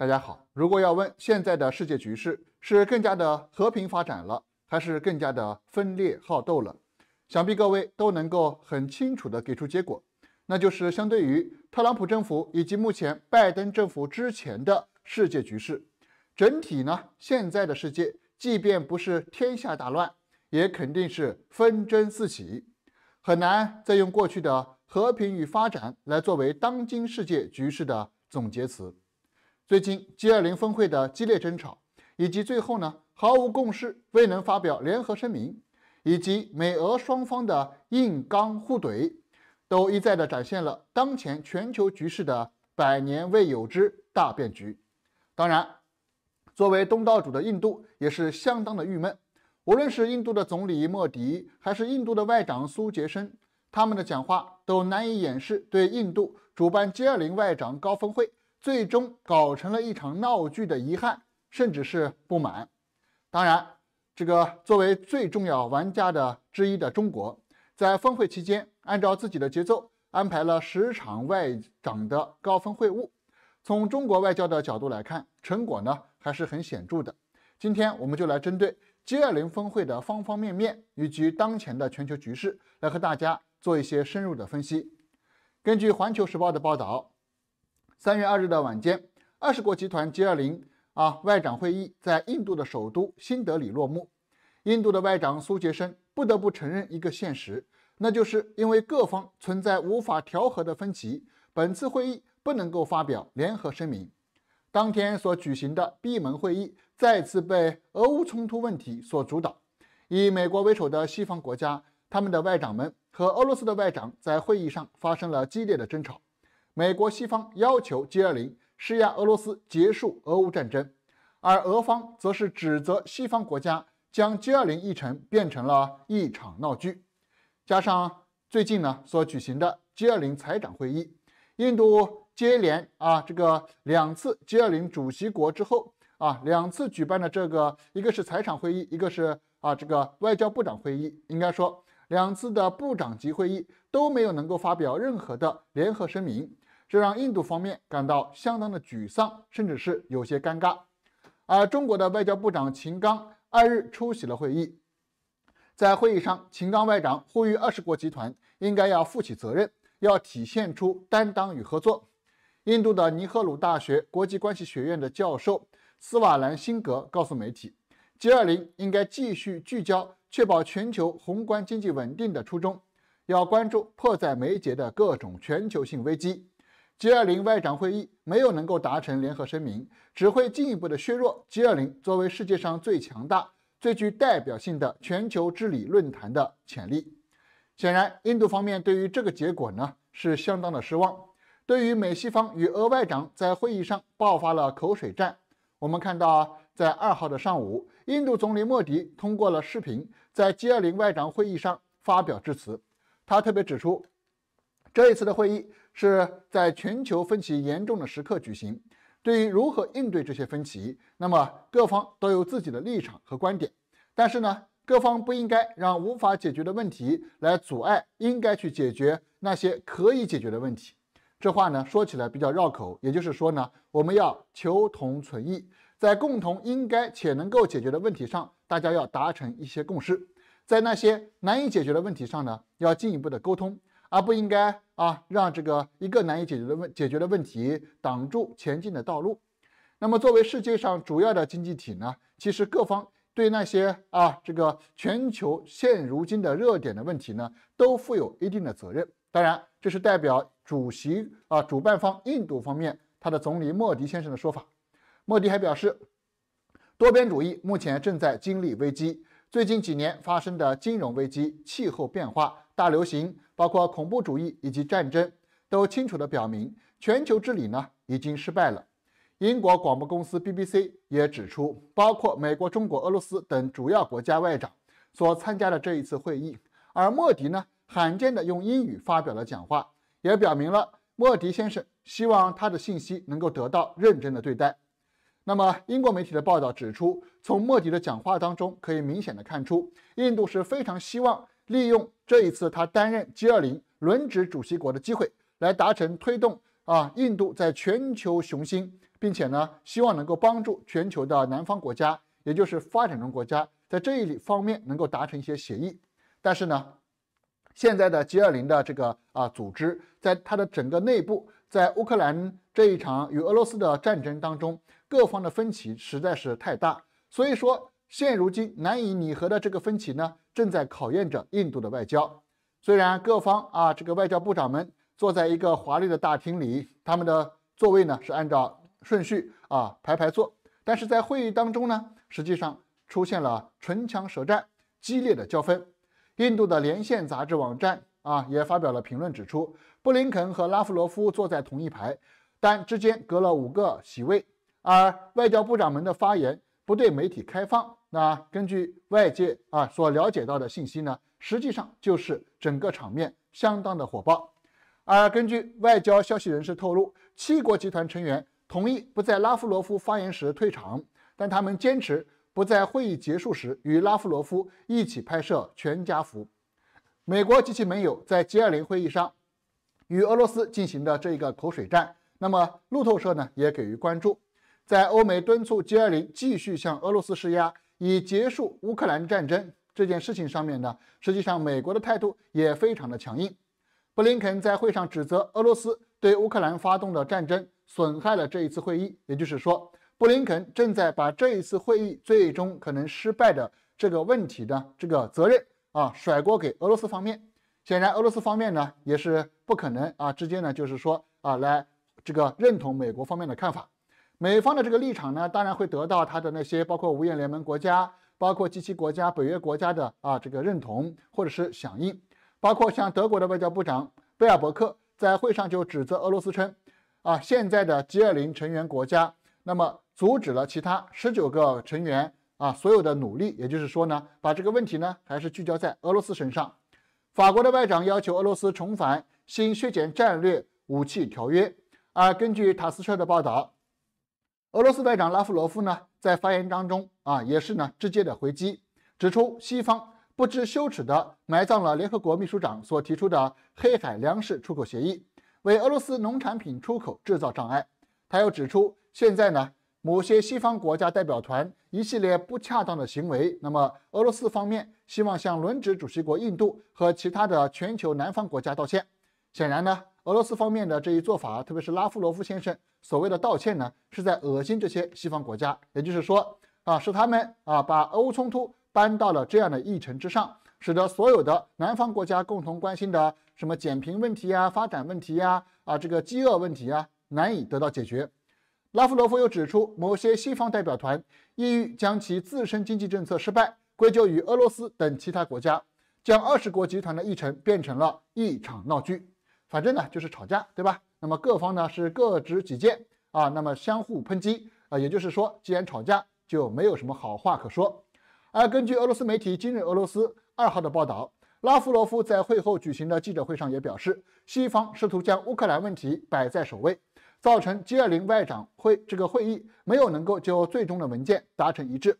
大家好，如果要问现在的世界局势是更加的和平发展了，还是更加的分裂好斗了？想必各位都能够很清楚的给出结果，那就是相对于特朗普政府以及目前拜登政府之前的世界局势，整体呢，现在的世界即便不是天下大乱，也肯定是纷争四起，很难再用过去的和平与发展来作为当今世界局势的总结词。最近 G20 峰会的激烈争吵，以及最后呢毫无共识、未能发表联合声明，以及美俄双方的硬刚互怼，都一再的展现了当前全球局势的百年未有之大变局。当然，作为东道主的印度也是相当的郁闷。无论是印度的总理莫迪，还是印度的外长苏杰生，他们的讲话都难以掩饰对印度主办 G20 外长高峰会。最终搞成了一场闹剧的遗憾，甚至是不满。当然，这个作为最重要玩家的之一的中国，在峰会期间按照自己的节奏安排了十场外长的高峰会晤。从中国外交的角度来看，成果呢还是很显著的。今天我们就来针对 G20 峰会的方方面面以及当前的全球局势，来和大家做一些深入的分析。根据《环球时报》的报道。三月二日的晚间，二十国集团 G20 啊外长会议在印度的首都新德里落幕。印度的外长苏杰生不得不承认一个现实，那就是因为各方存在无法调和的分歧，本次会议不能够发表联合声明。当天所举行的闭门会议再次被俄乌冲突问题所主导。以美国为首的西方国家，他们的外长们和俄罗斯的外长在会议上发生了激烈的争吵。美国西方要求 G20 施压俄罗斯结束俄乌战争，而俄方则是指责西方国家将 G20 议程变成了一场闹剧。加上最近呢所举行的 G20 财长会议，印度接连啊这个两次 G20 主席国之后啊两次举办的这个一个是财长会议，一个是啊这个外交部长会议，应该说两次的部长级会议都没有能够发表任何的联合声明。这让印度方面感到相当的沮丧，甚至是有些尴尬。而中国的外交部长秦刚二日出席了会议，在会议上，秦刚外长呼吁二十国集团应该要负起责任，要体现出担当与合作。印度的尼赫鲁大学国际关系学院的教授斯瓦兰辛格告诉媒体，G20 应该继续聚焦确保全球宏观经济稳定的初衷，要关注迫在眉睫的各种全球性危机。G20 外长会议没有能够达成联合声明，只会进一步的削弱 G20 作为世界上最强大、最具代表性的全球治理论坛的潜力。显然，印度方面对于这个结果呢是相当的失望。对于美西方与俄外长在会议上爆发了口水战，我们看到，在二号的上午，印度总理莫迪通过了视频在 G20 外长会议上发表致辞。他特别指出，这一次的会议。是在全球分歧严重的时刻举行。对于如何应对这些分歧，那么各方都有自己的立场和观点。但是呢，各方不应该让无法解决的问题来阻碍应该去解决那些可以解决的问题。这话呢说起来比较绕口。也就是说呢，我们要求同存异，在共同应该且能够解决的问题上，大家要达成一些共识；在那些难以解决的问题上呢，要进一步的沟通，而不应该。啊，让这个一个难以解决的问解决的问题挡住前进的道路。那么，作为世界上主要的经济体呢，其实各方对那些啊，这个全球现如今的热点的问题呢，都负有一定的责任。当然，这是代表主席啊，主办方印度方面他的总理莫迪先生的说法。莫迪还表示，多边主义目前正在经历危机。最近几年发生的金融危机、气候变化、大流行。包括恐怖主义以及战争，都清楚地表明全球治理呢已经失败了。英国广播公司 BBC 也指出，包括美国、中国、俄罗斯等主要国家外长所参加的这一次会议，而莫迪呢罕见地用英语发表了讲话，也表明了莫迪先生希望他的信息能够得到认真的对待。那么，英国媒体的报道指出，从莫迪的讲话当中可以明显的看出，印度是非常希望。利用这一次他担任 G 二零轮值主席国的机会，来达成推动啊印度在全球雄心，并且呢，希望能够帮助全球的南方国家，也就是发展中国家，在这一方面能够达成一些协议。但是呢，现在的 G 二零的这个啊组织，在它的整个内部，在乌克兰这一场与俄罗斯的战争当中，各方的分歧实在是太大，所以说。现如今难以拟合的这个分歧呢，正在考验着印度的外交。虽然各方啊，这个外交部长们坐在一个华丽的大厅里，他们的座位呢是按照顺序啊排排坐，但是在会议当中呢，实际上出现了唇枪舌战、激烈的交锋。印度的《连线》杂志网站啊也发表了评论，指出布林肯和拉夫罗夫坐在同一排，但之间隔了五个席位，而外交部长们的发言不对媒体开放。那根据外界啊所了解到的信息呢，实际上就是整个场面相当的火爆。而根据外交消息人士透露，七国集团成员同意不在拉夫罗夫发言时退场，但他们坚持不在会议结束时与拉夫罗夫一起拍摄全家福。美国及其盟友在 G20 会议上与俄罗斯进行的这一个口水战，那么路透社呢也给予关注，在欧美敦促 G20 继续向俄罗斯施压。以结束乌克兰战争这件事情上面呢，实际上美国的态度也非常的强硬。布林肯在会上指责俄罗斯对乌克兰发动的战争损害了这一次会议，也就是说，布林肯正在把这一次会议最终可能失败的这个问题的这个责任啊甩锅给俄罗斯方面。显然，俄罗斯方面呢也是不可能啊直接呢就是说啊来这个认同美国方面的看法。美方的这个立场呢，当然会得到他的那些包括五眼联盟国家、包括及其国家、北约国家的啊这个认同或者是响应。包括像德国的外交部长贝尔伯克在会上就指责俄罗斯称：“啊，现在的 G 二零成员国家那么阻止了其他十九个成员啊所有的努力，也就是说呢，把这个问题呢还是聚焦在俄罗斯身上。”法国的外长要求俄罗斯重返新削减战略武器条约。而根据塔斯社的报道。俄罗斯外长拉夫罗夫呢，在发言当中啊，也是呢直接的回击，指出西方不知羞耻的埋葬了联合国秘书长所提出的黑海粮食出口协议，为俄罗斯农产品出口制造障碍。他又指出，现在呢，某些西方国家代表团一系列不恰当的行为，那么俄罗斯方面希望向轮值主席国印度和其他的全球南方国家道歉。显然呢。俄罗斯方面的这一做法，特别是拉夫罗夫先生所谓的道歉呢，是在恶心这些西方国家。也就是说，啊，是他们啊把俄乌冲突搬到了这样的议程之上，使得所有的南方国家共同关心的什么减贫问题呀、发展问题呀、啊这个饥饿问题呀，难以得到解决。拉夫罗夫又指出，某些西方代表团意欲将其自身经济政策失败归咎于俄罗斯等其他国家，将二十国集团的议程变成了一场闹剧。反正呢就是吵架，对吧？那么各方呢是各执己见啊，那么相互抨击啊。也就是说，既然吵架，就没有什么好话可说。而根据俄罗斯媒体今日俄罗斯二号的报道，拉夫罗夫在会后举行的记者会上也表示，西方试图将乌克兰问题摆在首位，造成 G20 外长会这个会议没有能够就最终的文件达成一致。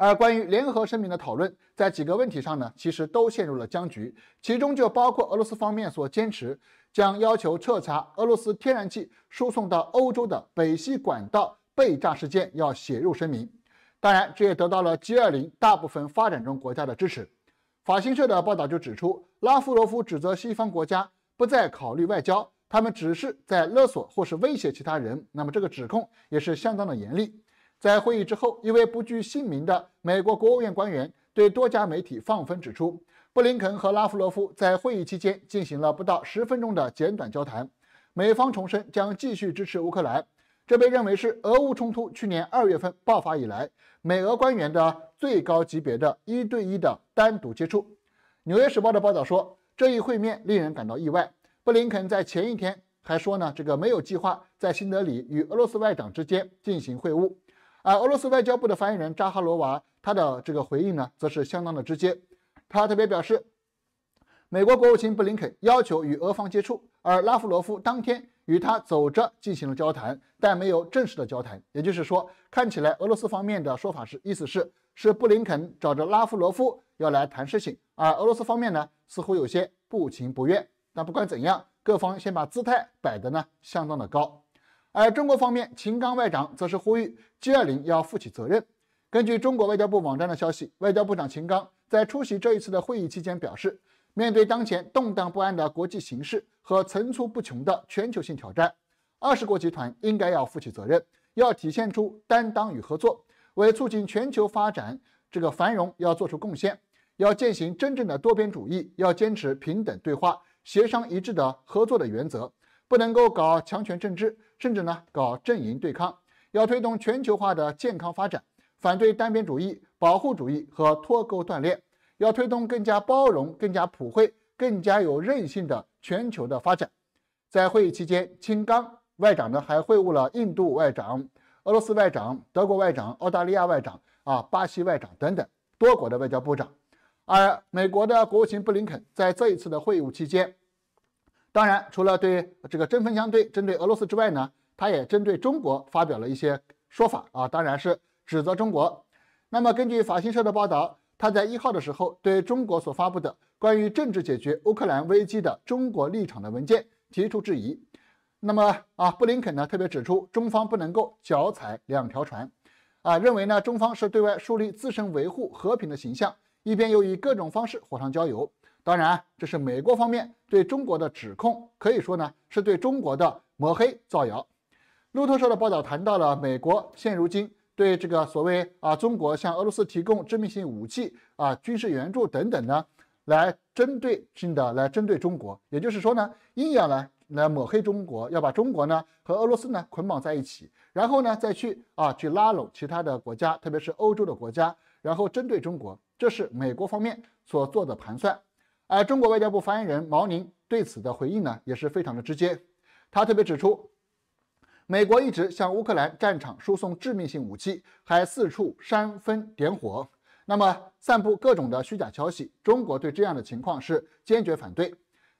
而关于联合声明的讨论，在几个问题上呢，其实都陷入了僵局，其中就包括俄罗斯方面所坚持将要求彻查俄罗斯天然气输送到欧洲的北溪管道被炸事件要写入声明。当然，这也得到了 G20 大部分发展中国家的支持。法新社的报道就指出，拉夫罗夫指责西方国家不再考虑外交，他们只是在勒索或是威胁其他人。那么，这个指控也是相当的严厉。在会议之后，一位不具姓名的美国国务院官员对多家媒体放风指出，布林肯和拉夫罗夫在会议期间进行了不到十分钟的简短交谈。美方重申将继续支持乌克兰，这被认为是俄乌冲突去年二月份爆发以来美俄官员的最高级别的一对一的单独接触。《纽约时报》的报道说，这一会面令人感到意外。布林肯在前一天还说呢，这个没有计划在新德里与俄罗斯外长之间进行会晤。而俄罗斯外交部的发言人扎哈罗娃，她的这个回应呢，则是相当的直接。她特别表示，美国国务卿布林肯要求与俄方接触，而拉夫罗夫当天与他走着进行了交谈，但没有正式的交谈。也就是说，看起来俄罗斯方面的说法是，意思是是布林肯找着拉夫罗夫要来谈事情，而俄罗斯方面呢，似乎有些不情不愿。但不管怎样，各方先把姿态摆得呢，相当的高。而中国方面，秦刚外长则是呼吁 G 二零要负起责任。根据中国外交部网站的消息，外交部长秦刚在出席这一次的会议期间表示，面对当前动荡不安的国际形势和层出不穷的全球性挑战，二十国集团应该要负起责任，要体现出担当与合作，为促进全球发展这个繁荣要做出贡献，要践行真正的多边主义，要坚持平等对话、协商一致的合作的原则，不能够搞强权政治。甚至呢，搞阵营对抗，要推动全球化的健康发展，反对单边主义、保护主义和脱钩断炼，要推动更加包容、更加普惠、更加有韧性的全球的发展。在会议期间，青刚外长呢还会晤了印度外长、俄罗斯外长、德国外长、澳大利亚外长啊、巴西外长等等多国的外交部长，而美国的国务卿布林肯在这一次的会晤期间。当然，除了对这个针锋相对针对俄罗斯之外呢，他也针对中国发表了一些说法啊，当然是指责中国。那么根据法新社的报道，他在一号的时候对中国所发布的关于政治解决乌克兰危机的中国立场的文件提出质疑。那么啊，布林肯呢特别指出，中方不能够脚踩两条船，啊，认为呢中方是对外树立自身维护和平的形象，一边又以各种方式火上浇油。当然，这是美国方面对中国的指控，可以说呢是对中国的抹黑造谣。路透社的报道谈到了美国现如今对这个所谓啊中国向俄罗斯提供致命性武器啊军事援助等等呢，来针对性的来针对中国，也就是说呢，硬要来来抹黑中国，要把中国呢和俄罗斯呢捆绑在一起，然后呢再去啊去拉拢其他的国家，特别是欧洲的国家，然后针对中国，这是美国方面所做的盘算。而中国外交部发言人毛宁对此的回应呢，也是非常的直接。他特别指出，美国一直向乌克兰战场输送致命性武器，还四处煽风点火，那么散布各种的虚假消息。中国对这样的情况是坚决反对。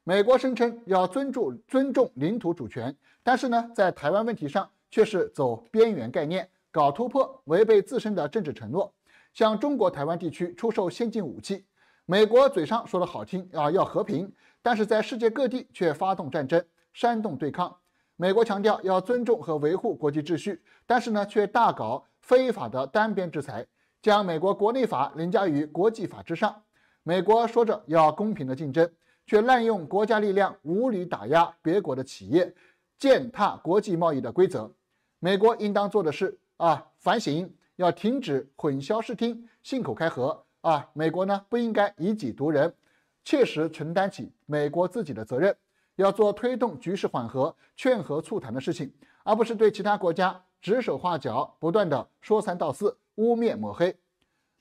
美国声称要尊重尊重领土主权，但是呢，在台湾问题上却是走边缘概念，搞突破，违背自身的政治承诺，向中国台湾地区出售先进武器。美国嘴上说得好听啊，要和平，但是在世界各地却发动战争，煽动对抗。美国强调要尊重和维护国际秩序，但是呢，却大搞非法的单边制裁，将美国国内法凌驾于国际法之上。美国说着要公平的竞争，却滥用国家力量，无理打压别国的企业，践踏国际贸易的规则。美国应当做的是啊，反省，要停止混淆视听，信口开河。啊，美国呢不应该以己度人，切实承担起美国自己的责任，要做推动局势缓和、劝和促谈的事情，而不是对其他国家指手画脚，不断的说三道四、污蔑抹黑。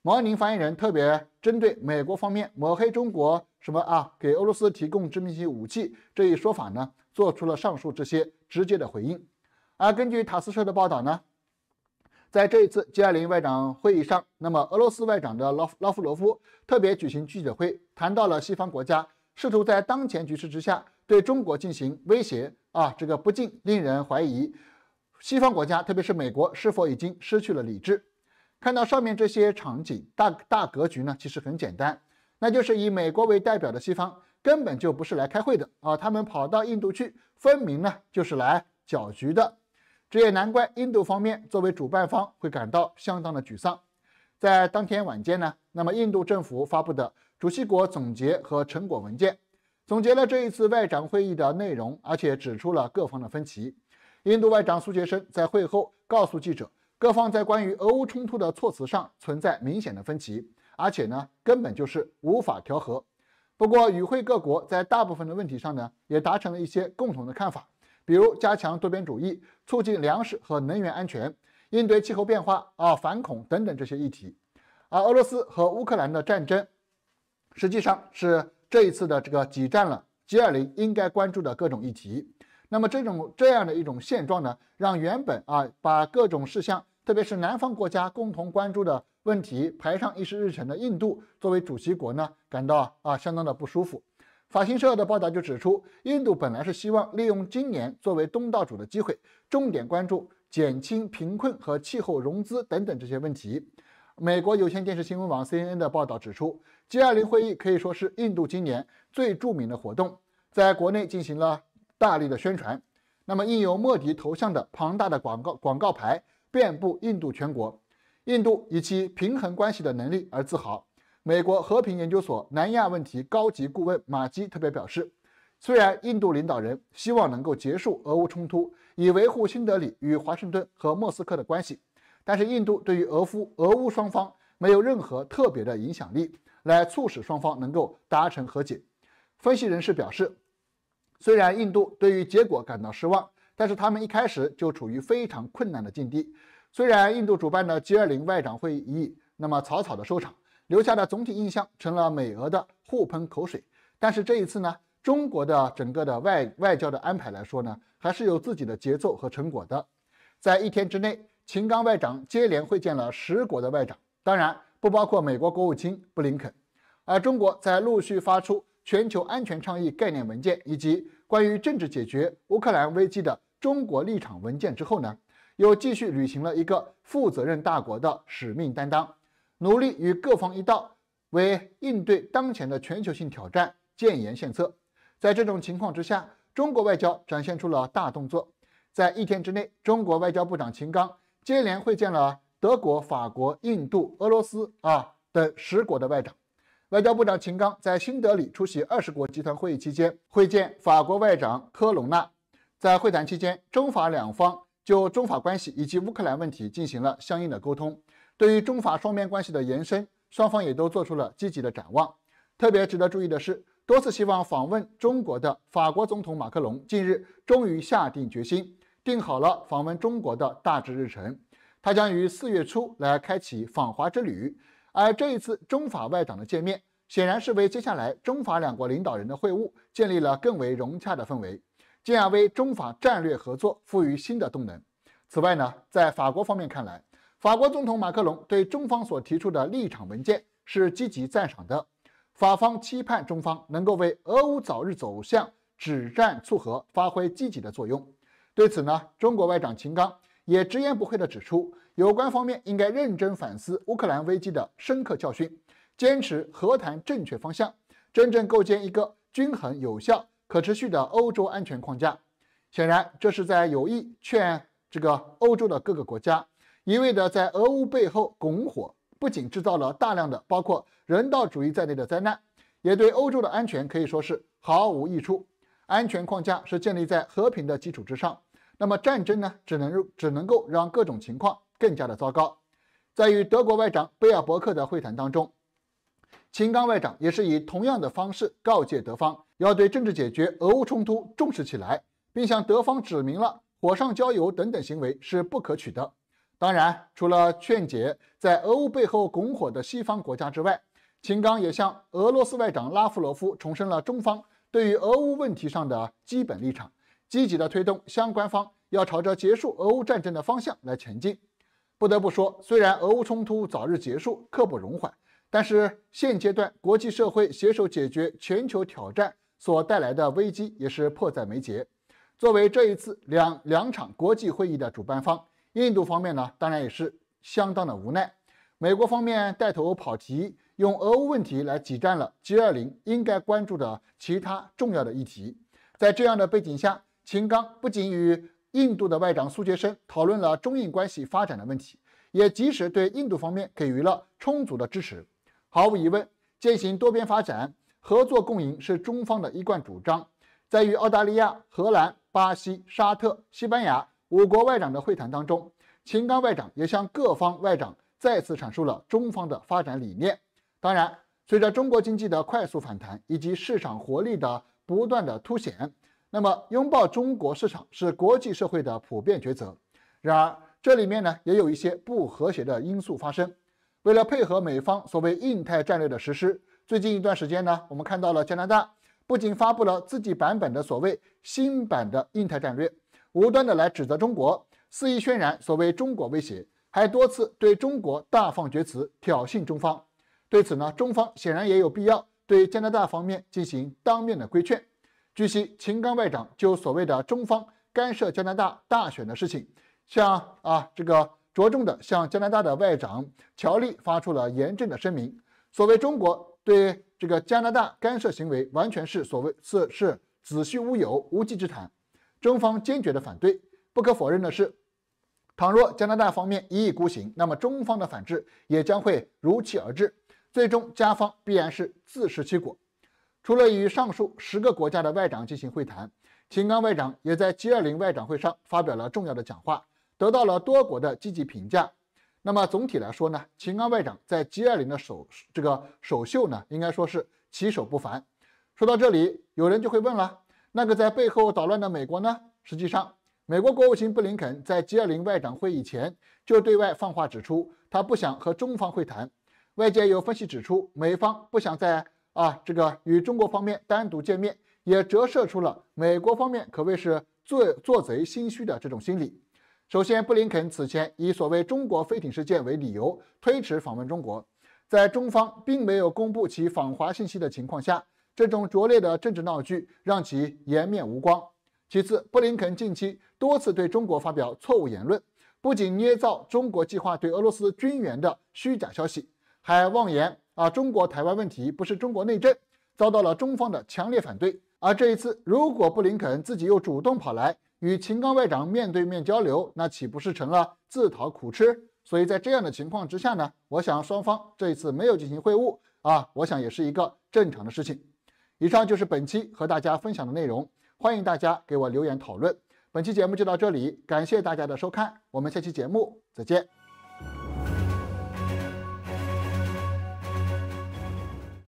毛宁发言人特别针对美国方面抹黑中国什么啊，给俄罗斯提供致命性武器这一说法呢，做出了上述这些直接的回应。而根据塔斯社的报道呢。在这一次 G20 外长会议上，那么俄罗斯外长的拉夫拉夫罗夫特别举行记者会，谈到了西方国家试图在当前局势之下对中国进行威胁啊，这个不禁令人怀疑，西方国家特别是美国是否已经失去了理智？看到上面这些场景，大大格局呢，其实很简单，那就是以美国为代表的西方根本就不是来开会的啊，他们跑到印度去，分明呢就是来搅局的。这也难怪印度方面作为主办方会感到相当的沮丧。在当天晚间呢，那么印度政府发布的主席国总结和成果文件，总结了这一次外长会议的内容，而且指出了各方的分歧。印度外长苏杰生在会后告诉记者，各方在关于俄乌冲突的措辞上存在明显的分歧，而且呢根本就是无法调和。不过与会各国在大部分的问题上呢，也达成了一些共同的看法。比如加强多边主义，促进粮食和能源安全，应对气候变化啊，反恐等等这些议题，而俄罗斯和乌克兰的战争，实际上是这一次的这个挤占了 G20 应该关注的各种议题。那么这种这样的一种现状呢，让原本啊把各种事项，特别是南方国家共同关注的问题排上议事日程的印度作为主席国呢，感到啊相当的不舒服。法新社的报道就指出，印度本来是希望利用今年作为东道主的机会，重点关注减轻贫困和气候融资等等这些问题。美国有线电视新闻网 CNN 的报道指出，G20 会议可以说是印度今年最著名的活动，在国内进行了大力的宣传。那么印有莫迪头像的庞大的广告广告牌遍布印度全国，印度以其平衡关系的能力而自豪。美国和平研究所南亚问题高级顾问马基特别表示，虽然印度领导人希望能够结束俄乌冲突，以维护新德里与华盛顿和莫斯科的关系，但是印度对于俄夫俄乌双方没有任何特别的影响力，来促使双方能够达成和解。分析人士表示，虽然印度对于结果感到失望，但是他们一开始就处于非常困难的境地。虽然印度主办的 G 二零外长会议那么草草的收场。留下的总体印象成了美俄的互喷口水，但是这一次呢，中国的整个的外外交的安排来说呢，还是有自己的节奏和成果的。在一天之内，秦刚外长接连会见了十国的外长，当然不包括美国国务卿布林肯。而中国在陆续发出全球安全倡议概念文件以及关于政治解决乌克兰危机的中国立场文件之后呢，又继续履行了一个负责任大国的使命担当。努力与各方一道，为应对当前的全球性挑战建言献策。在这种情况之下，中国外交展现出了大动作。在一天之内，中国外交部长秦刚接连会见了德国、法国、印度、俄罗斯啊等十国的外长。外交部长秦刚在新德里出席二十国集团会议期间，会见法国外长科隆纳。在会谈期间，中法两方就中法关系以及乌克兰问题进行了相应的沟通。对于中法双边关系的延伸，双方也都做出了积极的展望。特别值得注意的是，多次希望访问中国的法国总统马克龙近日终于下定决心，定好了访问中国的大致日程。他将于四月初来开启访华之旅。而这一次中法外长的见面，显然是为接下来中法两国领导人的会晤建立了更为融洽的氛围，进而为中法战略合作赋予新的动能。此外呢，在法国方面看来，法国总统马克龙对中方所提出的立场文件是积极赞赏的，法方期盼中方能够为俄乌早日走向止战促和发挥积极的作用。对此呢，中国外长秦刚也直言不讳地指出，有关方面应该认真反思乌克兰危机的深刻教训，坚持和谈正确方向，真正构建一个均衡、有效、可持续的欧洲安全框架。显然，这是在有意劝这个欧洲的各个国家。一味的在俄乌背后拱火，不仅制造了大量的包括人道主义在内的灾难，也对欧洲的安全可以说是毫无益处。安全框架是建立在和平的基础之上，那么战争呢，只能只能够让各种情况更加的糟糕。在与德国外长贝尔伯克的会谈当中，秦刚外长也是以同样的方式告诫德方，要对政治解决俄乌冲突重视起来，并向德方指明了火上浇油等等行为是不可取的。当然，除了劝解在俄乌背后拱火的西方国家之外，秦刚也向俄罗斯外长拉夫罗夫重申了中方对于俄乌问题上的基本立场，积极的推动相关方要朝着结束俄乌战争的方向来前进。不得不说，虽然俄乌冲突早日结束刻不容缓，但是现阶段国际社会携手解决全球挑战所带来的危机也是迫在眉睫。作为这一次两两场国际会议的主办方。印度方面呢，当然也是相当的无奈。美国方面带头跑题，用俄乌问题来挤占了 G20 应该关注的其他重要的议题。在这样的背景下，秦刚不仅与印度的外长苏杰生讨论了中印关系发展的问题，也及时对印度方面给予了充足的支持。毫无疑问，践行多边发展、合作共赢是中方的一贯主张。在与澳大利亚、荷兰、巴西、沙特、西班牙。五国外长的会谈当中，秦刚外长也向各方外长再次阐述了中方的发展理念。当然，随着中国经济的快速反弹以及市场活力的不断的凸显，那么拥抱中国市场是国际社会的普遍抉择。然而，这里面呢也有一些不和谐的因素发生。为了配合美方所谓印太战略的实施，最近一段时间呢，我们看到了加拿大不仅发布了自己版本的所谓新版的印太战略。无端的来指责中国，肆意渲染所谓中国威胁，还多次对中国大放厥词，挑衅中方。对此呢，中方显然也有必要对加拿大方面进行当面的规劝。据悉，秦刚外长就所谓的中方干涉加拿大大选的事情，向啊这个着重的向加拿大的外长乔利发出了严正的声明：所谓中国对这个加拿大干涉行为，完全是所谓是是子虚乌有、无稽之谈。中方坚决的反对。不可否认的是，倘若加拿大方面一意孤行，那么中方的反制也将会如期而至，最终加方必然是自食其果。除了与上述十个国家的外长进行会谈，秦刚外长也在 G20 外长会上发表了重要的讲话，得到了多国的积极评价。那么总体来说呢，秦刚外长在 G20 的首这个首秀呢，应该说是起手不凡。说到这里，有人就会问了。那个在背后捣乱的美国呢？实际上，美国国务卿布林肯在 G20 外长会议前就对外放话指出，他不想和中方会谈。外界有分析指出，美方不想在啊这个与中国方面单独见面，也折射出了美国方面可谓是做做贼心虚的这种心理。首先，布林肯此前以所谓中国飞艇事件为理由推迟访问中国，在中方并没有公布其访华信息的情况下。这种拙劣的政治闹剧让其颜面无光。其次，布林肯近期多次对中国发表错误言论，不仅捏造中国计划对俄罗斯军援的虚假消息，还妄言啊中国台湾问题不是中国内政，遭到了中方的强烈反对。而这一次，如果布林肯自己又主动跑来与秦刚外长面对面交流，那岂不是成了自讨苦吃？所以在这样的情况之下呢，我想双方这一次没有进行会晤啊，我想也是一个正常的事情。以上就是本期和大家分享的内容，欢迎大家给我留言讨论。本期节目就到这里，感谢大家的收看，我们下期节目再见。